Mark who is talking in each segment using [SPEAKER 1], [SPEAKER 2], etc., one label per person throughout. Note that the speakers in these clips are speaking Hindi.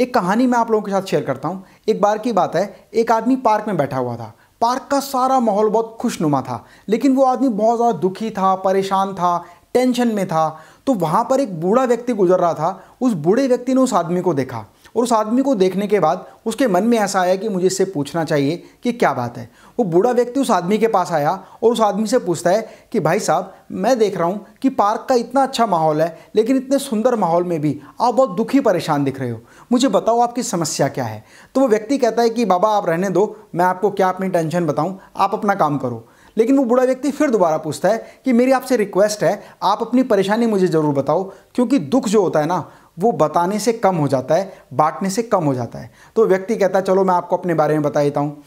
[SPEAKER 1] एक कहानी मैं आप लोगों के साथ शेयर करता हूँ एक बार की बात है एक आदमी पार्क में बैठा हुआ था पार्क का सारा माहौल बहुत खुशनुमा था लेकिन वो आदमी बहुत ज़्यादा दुखी था परेशान था टेंशन में था तो वहाँ पर एक बूढ़ा व्यक्ति गुजर रहा था उस बूढ़े व्यक्ति ने उस आदमी को देखा और उस आदमी को देखने के बाद उसके मन में ऐसा आया कि मुझे इससे पूछना चाहिए कि क्या बात है वो बूढ़ा व्यक्ति उस आदमी के पास आया और उस आदमी से पूछता है कि भाई साहब मैं देख रहा हूँ कि पार्क का इतना अच्छा माहौल है लेकिन इतने सुंदर माहौल में भी आप बहुत दुखी परेशान दिख रहे हो मुझे बताओ आपकी समस्या क्या है तो वो व्यक्ति कहता है कि बाबा आप रहने दो मैं आपको क्या अपनी टेंशन बताऊँ आप अपना काम करो लेकिन वो बूढ़ा व्यक्ति फिर दोबारा पूछता है कि मेरी आपसे रिक्वेस्ट है आप अपनी परेशानी मुझे ज़रूर बताओ क्योंकि दुख जो होता है ना वो बताने से कम हो जाता है बांटने से कम हो जाता है तो व्यक्ति कहता है चलो मैं आपको अपने बारे में बता देता हूँ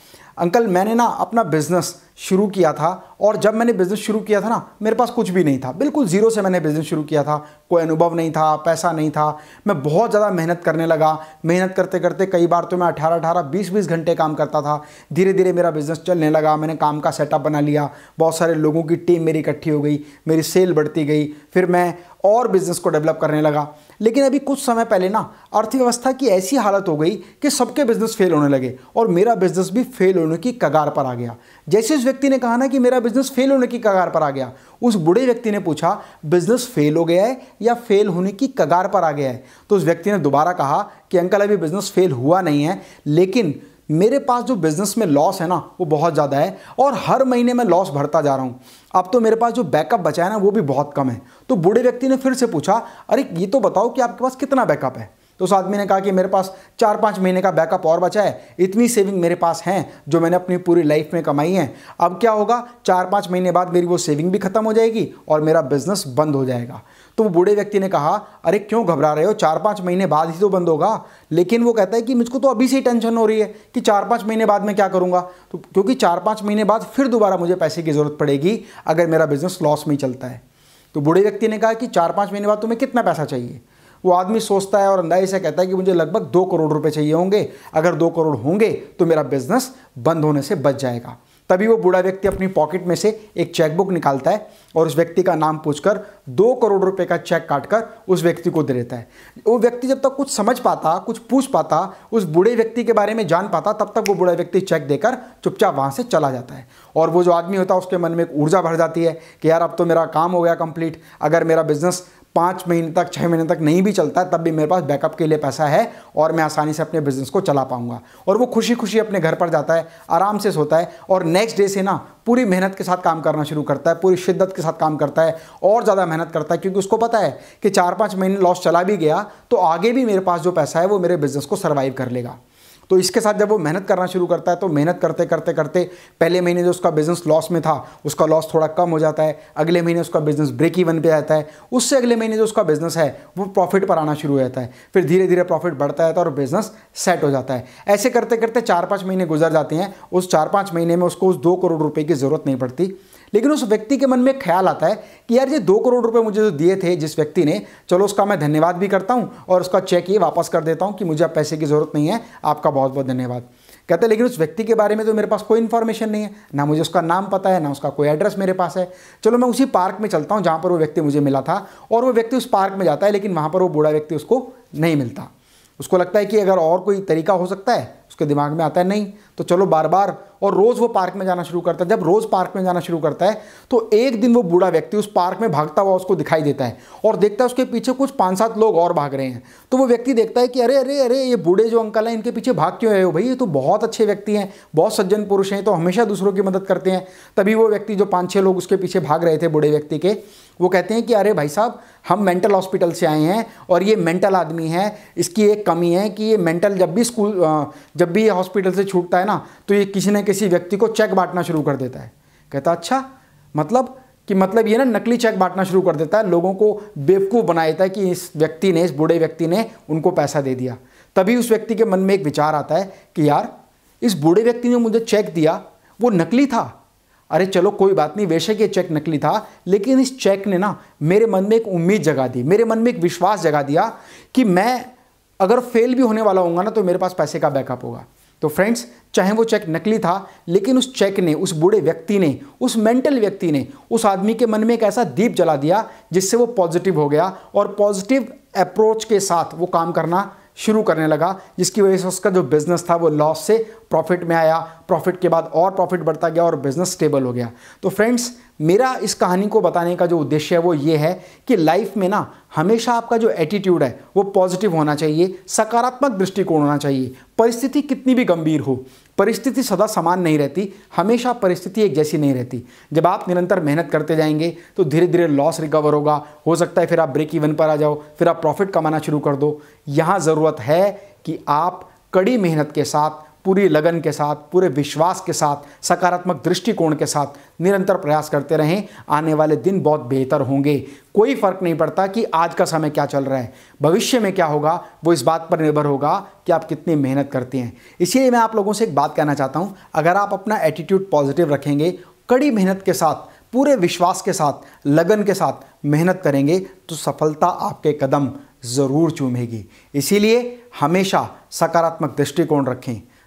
[SPEAKER 1] अंकल मैंने ना अपना बिज़नेस शुरू किया था और जब मैंने बिज़नेस शुरू किया था ना मेरे पास कुछ भी नहीं था बिल्कुल ज़ीरो से मैंने बिज़नेस शुरू किया था कोई अनुभव नहीं था पैसा नहीं था मैं बहुत ज़्यादा मेहनत करने लगा मेहनत करते करते कई बार तो मैं अठारह अठारह बीस बीस घंटे काम करता था धीरे धीरे मेरा बिज़नेस चलने लगा मैंने काम का सेटअप बना लिया बहुत सारे लोगों की टीम मेरी इकट्ठी हो गई मेरी सेल बढ़ती गई फिर मैं और बिज़नेस को डेवलप करने लगा लेकिन अभी कुछ समय पहले ना अर्थव्यवस्था की ऐसी हालत हो गई कि सबके बिज़नेस फेल होने लगे और मेरा बिज़नेस भी फेल होने की कगार पर आ गया जैसे व्यक्ति ने कहा ना कि मेरा बिजनेस फेल होने की कगार पर आ गया उस बूढ़े व्यक्ति ने पूछा बिजनेस फेल हो गया है या फेल होने की कगार पर आ गया है तो उस व्यक्ति ने दोबारा कहा कि अंकल अभी बिजनेस फेल हुआ नहीं है लेकिन मेरे पास जो बिजनेस में लॉस है ना वो बहुत ज़्यादा है और हर महीने मैं लॉस भरता जा रहा हूँ अब तो मेरे पास जो बैकअप बचा है ना वो भी बहुत कम है तो बूढ़े व्यक्ति ने फिर से पूछा अरे ये तो बताओ कि आपके पास कितना बैकअप है तो उस आदमी ने कहा कि मेरे पास चार पाँच महीने का बैकअप और बचा है इतनी सेविंग मेरे पास हैं जो मैंने अपनी पूरी लाइफ में कमाई है अब क्या होगा चार पाँच महीने बाद मेरी वो सेविंग भी खत्म हो जाएगी और मेरा बिजनेस बंद हो जाएगा तो वो बूढ़े व्यक्ति ने कहा अरे क्यों घबरा रहे हो चार पाँच महीने बाद ही तो बंद होगा लेकिन वो कहता है कि मुझको तो अभी से ही टेंशन हो रही है कि चार पाँच महीने बाद मैं क्या करूँगा तो क्योंकि चार पाँच महीने बाद फिर दोबारा मुझे पैसे की ज़रूरत पड़ेगी अगर मेरा बिजनेस लॉस में ही चलता है तो बूढ़े व्यक्ति ने कहा कि चार पाँच महीने बाद तुम्हें कितना पैसा चाहिए वो आदमी सोचता है और अंदाजे से कहता है कि मुझे लगभग दो करोड़ रुपए चाहिए होंगे अगर दो करोड़ होंगे तो मेरा बिजनेस बंद होने से बच जाएगा तभी वो बूढ़ा व्यक्ति अपनी पॉकेट में से एक चेकबुक निकालता है और उस व्यक्ति का नाम पूछकर दो करोड़ रुपए का चेक काटकर उस व्यक्ति को दे देता है वो व्यक्ति जब तक कुछ समझ पाता कुछ पूछ पाता उस बूढ़े व्यक्ति के बारे में जान पाता तब तक वो बूढ़ा व्यक्ति चेक देकर चुपचाप वहाँ से चला जाता है और वो जो आदमी होता है उसके मन में एक ऊर्जा भर जाती है कि यार अब तो मेरा काम हो गया कंप्लीट अगर मेरा बिजनेस पाँच महीने तक छः महीने तक नहीं भी चलता तब भी मेरे पास बैकअप के लिए पैसा है और मैं आसानी से अपने बिजनेस को चला पाऊंगा और वो खुशी खुशी अपने घर पर जाता है आराम से सोता है और नेक्स्ट डे से ना पूरी मेहनत के साथ काम करना शुरू करता है पूरी शिद्दत के साथ काम करता है और ज़्यादा मेहनत करता है क्योंकि उसको पता है कि चार पाँच महीने लॉस चला भी गया तो आगे भी मेरे पास जो पैसा है वो मेरे बिजनेस को सर्वाइव कर लेगा तो इसके साथ जब वो मेहनत करना शुरू करता है तो मेहनत करते करते करते पहले महीने जो उसका बिजनेस लॉस में था उसका लॉस थोड़ा कम हो जाता है अगले महीने उसका बिजनेस ब्रेक इवन पे जाता है उससे अगले महीने जो उसका बिजनेस है वो प्रॉफिट पर आना शुरू हो जाता है फिर धीरे धीरे प्रॉफिट बढ़ता है और बिजनेस सेट हो जाता है ऐसे करते करते चार पाँच महीने गुजर जाते हैं उस चार पाँच महीने में उसको उस दो करोड़ रुपये की ज़रूरत नहीं पड़ती लेकिन उस व्यक्ति के मन में ख्याल आता है कि यार ये दो करोड़ रुपए मुझे जो तो दिए थे जिस व्यक्ति ने चलो उसका मैं धन्यवाद भी करता हूँ और उसका चेक ये वापस कर देता हूँ कि मुझे अब पैसे की ज़रूरत नहीं है आपका बहुत बहुत धन्यवाद कहते हैं लेकिन उस व्यक्ति के बारे में तो मेरे पास कोई इन्फॉर्मेशन नहीं है ना मुझे उसका नाम पता है ना उसका कोई एड्रेस मेरे पास है चलो मैं उसी पार्क में चलता हूँ जहाँ पर वो व्यक्ति मुझे मिला था और वो व्यक्ति उस पार्क में जाता है लेकिन वहाँ पर वो बूढ़ा व्यक्ति उसको नहीं मिलता उसको लगता है कि अगर और कोई तरीका हो सकता है उसके दिमाग में आता है नहीं तो चलो बार बार और रोज़ वो पार्क में जाना शुरू करता है जब रोज़ पार्क में जाना शुरू करता है तो एक दिन वो बूढ़ा व्यक्ति उस पार्क में भागता हुआ उसको दिखाई देता है और देखता है उसके पीछे कुछ पाँच सात लोग और भाग रहे हैं तो वो व्यक्ति देखता है कि अरे अरे अरे ये बूढ़े जो अंकल हैं इनके पीछे भाग क्यों है भाई ये तो बहुत अच्छे व्यक्ति हैं बहुत सज्जन पुरुष हैं तो हमेशा दूसरों की मदद करते हैं तभी वो व्यक्ति जो पाँच छः लोग उसके पीछे भाग रहे थे बूढ़े व्यक्ति के वो कहते हैं कि अरे भाई साहब हम मेंटल हॉस्पिटल से आए हैं और ये मेंटल आदमी है इसकी एक कमी है कि ये मेंटल जब भी स्कूल जब जब भी ये हॉस्पिटल से छूटता है ना तो ये किसी न किसी व्यक्ति को चेक बांटना शुरू कर देता है कहता अच्छा मतलब कि मतलब ये ना नकली चेक बांटना शुरू कर देता है लोगों को बेवकूफ़ बना देता है कि इस व्यक्ति ने इस बूढ़े व्यक्ति ने उनको पैसा दे दिया तभी उस व्यक्ति के मन में एक विचार आता है कि यार इस बूढ़े व्यक्ति ने मुझे चेक दिया वो नकली था अरे चलो कोई बात नहीं वैसे कि चेक नकली था लेकिन इस चेक ने ना मेरे मन में एक उम्मीद जगा दी मेरे मन में एक विश्वास जगा दिया कि मैं अगर फेल भी होने वाला होगा ना तो मेरे पास पैसे का बैकअप होगा तो फ्रेंड्स चाहे वो चेक नकली था लेकिन उस चेक ने उस बूढ़े व्यक्ति ने उस मेंटल व्यक्ति ने उस आदमी के मन में एक ऐसा दीप जला दिया जिससे वो पॉजिटिव हो गया और पॉजिटिव अप्रोच के साथ वो काम करना शुरू करने लगा जिसकी वजह से उसका जो बिजनेस था वो लॉस से प्रॉफिट में आया प्रॉफिट के बाद और प्रॉफिट बढ़ता गया और बिजनेस स्टेबल हो गया तो फ्रेंड्स मेरा इस कहानी को बताने का जो उद्देश्य है वो ये है कि लाइफ में ना हमेशा आपका जो एटीट्यूड है वो पॉजिटिव होना चाहिए सकारात्मक दृष्टिकोण होना चाहिए परिस्थिति कितनी भी गंभीर हो परिस्थिति सदा समान नहीं रहती हमेशा परिस्थिति एक जैसी नहीं रहती जब आप निरंतर मेहनत करते जाएंगे तो धीरे धीरे लॉस रिकवर होगा हो सकता है फिर आप ब्रेक इवन पर आ जाओ फिर आप प्रॉफिट कमाना शुरू कर दो यहाँ ज़रूरत है कि आप कड़ी मेहनत के साथ पूरी लगन के साथ पूरे विश्वास के साथ सकारात्मक दृष्टिकोण के साथ निरंतर प्रयास करते रहें आने वाले दिन बहुत बेहतर होंगे कोई फर्क नहीं पड़ता कि आज का समय क्या चल रहा है भविष्य में क्या होगा वो इस बात पर निर्भर होगा कि आप कितनी मेहनत करते हैं इसीलिए मैं आप लोगों से एक बात कहना चाहता हूँ अगर आप अपना एटीट्यूड पॉजिटिव रखेंगे कड़ी मेहनत के साथ पूरे विश्वास के साथ लगन के साथ मेहनत करेंगे तो सफलता आपके कदम ज़रूर चूमेगी इसीलिए हमेशा सकारात्मक दृष्टिकोण रखें